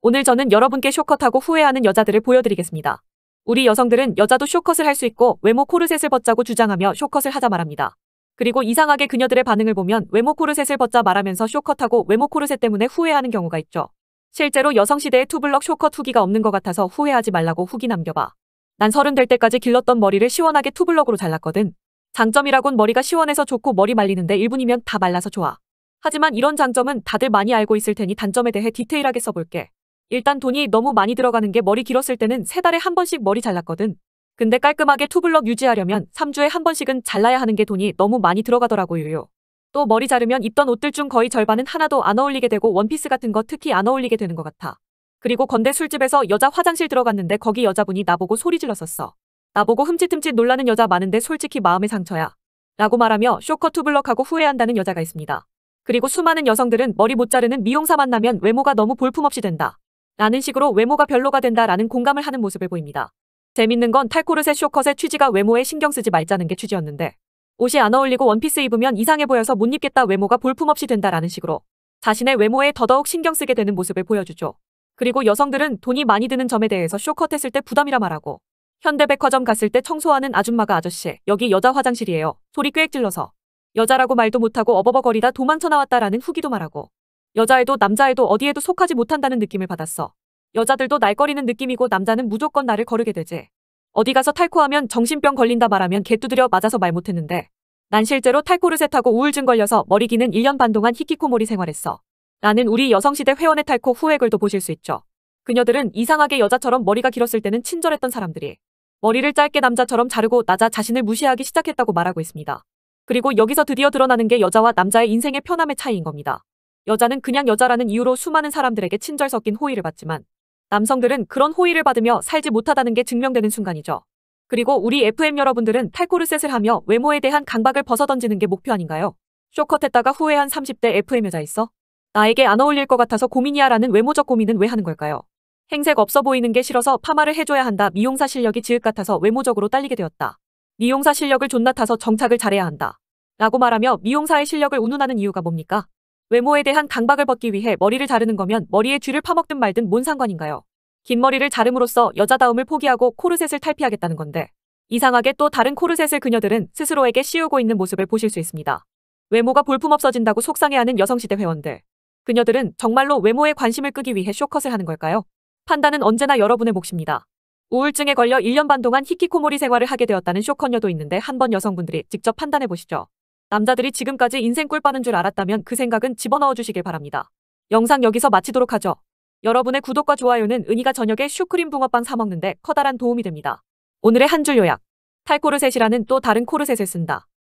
오늘 저는 여러분께 쇼컷하고 후회하는 여자들을 보여드리겠습니다. 우리 여성들은 여자도 쇼컷을 할 수 있고 외모 코르셋을 벗자고 주장하며 쇼컷을 하자 말합니다. 그리고 이상하게 그녀들의 반응을 보면 외모 코르셋을 벗자 말하면서 쇼컷하고 외모 코르셋 때문에 후회하는 경우가 있죠. 실제로 여성시대의 투블럭 쇼컷 후기가 없는 것 같아서 후회하지 말라고 후기 남겨봐. 난 서른 될 때까지 길렀던 머리를 시원하게 투블럭으로 잘랐거든. 장점이라곤 머리가 시원해서 좋고 머리 말리는데 1분이면 다 말라서 좋아. 하지만 이런 장점은 다들 많이 알고 있을 테니 단점에 대해 디테일하게 써볼게. 일단 돈이 너무 많이 들어가는 게 머리 길었을 때는 세 달에 한 번씩 머리 잘랐거든. 근데 깔끔하게 투블럭 유지하려면 3주에 한 번씩은 잘라야 하는 게 돈이 너무 많이 들어가더라고요. 또 머리 자르면 입던 옷들 중 거의 절반은 하나도 안 어울리게 되고 원피스 같은 거 특히 안 어울리게 되는 것 같아. 그리고 건대 술집에서 여자 화장실 들어갔는데 거기 여자분이 나보고 소리 질렀었어. 나보고 흠칫흠칫 놀라는 여자 많은데 솔직히 마음의 상처야. 라고 말하며 쇼커 투블럭하고 후회한다는 여자가 있습니다. 그리고 수많은 여성들은 머리 못 자르는 미용사 만나면 외모가 너무 볼품없이 된다. 라는 식으로 외모가 별로가 된다라는 공감을 하는 모습을 보입니다. 재밌는 건 탈코르셋 쇼컷의 취지가 외모에 신경 쓰지 말자는 게 취지였는데 옷이 안 어울리고 원피스 입으면 이상해 보여서 못 입겠다 외모가 볼품없이 된다라는 식으로 자신의 외모에 더더욱 신경 쓰게 되는 모습을 보여주죠. 그리고 여성들은 돈이 많이 드는 점에 대해서 쇼컷 했을 때 부담이라 말하고 현대백화점 갔을 때 청소하는 아줌마가 아저씨 여기 여자 화장실이에요 소리 꽤질러서 여자라고 말도 못하고 어버버거리다 도망쳐 나왔다라는 후기도 말하고 여자애도 남자애도 어디에도 속하지 못한다는 느낌을 받았어. 여자들도 날거리는 느낌이고 남자는 무조건 나를 거르게 되지. 어디 가서 탈코하면 정신병 걸린다 말하면 개뚜드려 맞아서 말 못했는데 난 실제로 탈코르셋하고 우울증 걸려서 머리 기는 1년 반 동안 히키코모리 생활했어. 나는 우리 여성시대 회원의 탈코 후액을도 보실 수 있죠. 그녀들은 이상하게 여자처럼 머리가 길었을 때는 친절했던 사람들이 머리를 짧게 남자처럼 자르고 나자 자신을 무시하기 시작했다고 말하고 있습니다. 그리고 여기서 드디어 드러나는 게 여자와 남자의 인생의 편함의 차이인 겁니다. 여자는 그냥 여자라는 이유로 수많은 사람들에게 친절 섞인 호의를 받지만 남성들은 그런 호의를 받으며 살지 못하다는 게 증명되는 순간이죠. 그리고 우리 FM 여러분들은 탈코르셋을 하며 외모에 대한 강박을 벗어던지는 게 목표 아닌가요? 쇼컷했다가 후회한 30대 FM 여자 있어? 나에게 안 어울릴 것 같아서 고민이야 라는 외모적 고민은 왜 하는 걸까요? 행색 없어 보이는 게 싫어서 파마를 해줘야 한다 미용사 실력이 지읒 같아서 외모적으로 딸리게 되었다. 미용사 실력을 존나 타서 정착을 잘해야 한다. 라고 말하며 미용사의 실력을 운운하는 이유가 뭡니까? 외모에 대한 강박을 벗기 위해 머리를 자르는 거면 머리에 쥐를 파먹든 말든 뭔 상관인가요? 긴 머리를 자름으로써 여자다움을 포기하고 코르셋을 탈피하겠다는 건데 이상하게 또 다른 코르셋을 그녀들은 스스로에게 씌우고 있는 모습을 보실 수 있습니다. 외모가 볼품없어진다고 속상해하는 여성시대 회원들. 그녀들은 정말로 외모에 관심을 끄기 위해 쇼컷을 하는 걸까요? 판단은 언제나 여러분의 몫입니다. 우울증에 걸려 1년 반 동안 히키코모리 생활을 하게 되었다는 쇼컨녀도 있는데 한번 여성분들이 직접 판단해 보시죠. 남자들이 지금까지 인생 꿀 빠는 줄 알았다면 그 생각은 집어넣어 주시길 바랍니다. 영상 여기서 마치도록 하죠. 여러분의 구독과 좋아요는 은희가 저녁에 슈크림 붕어빵 사 먹는데 커다란 도움이 됩니다. 오늘의 한 줄 요약. 탈코르셋이라는 또 다른 코르셋을 쓴다.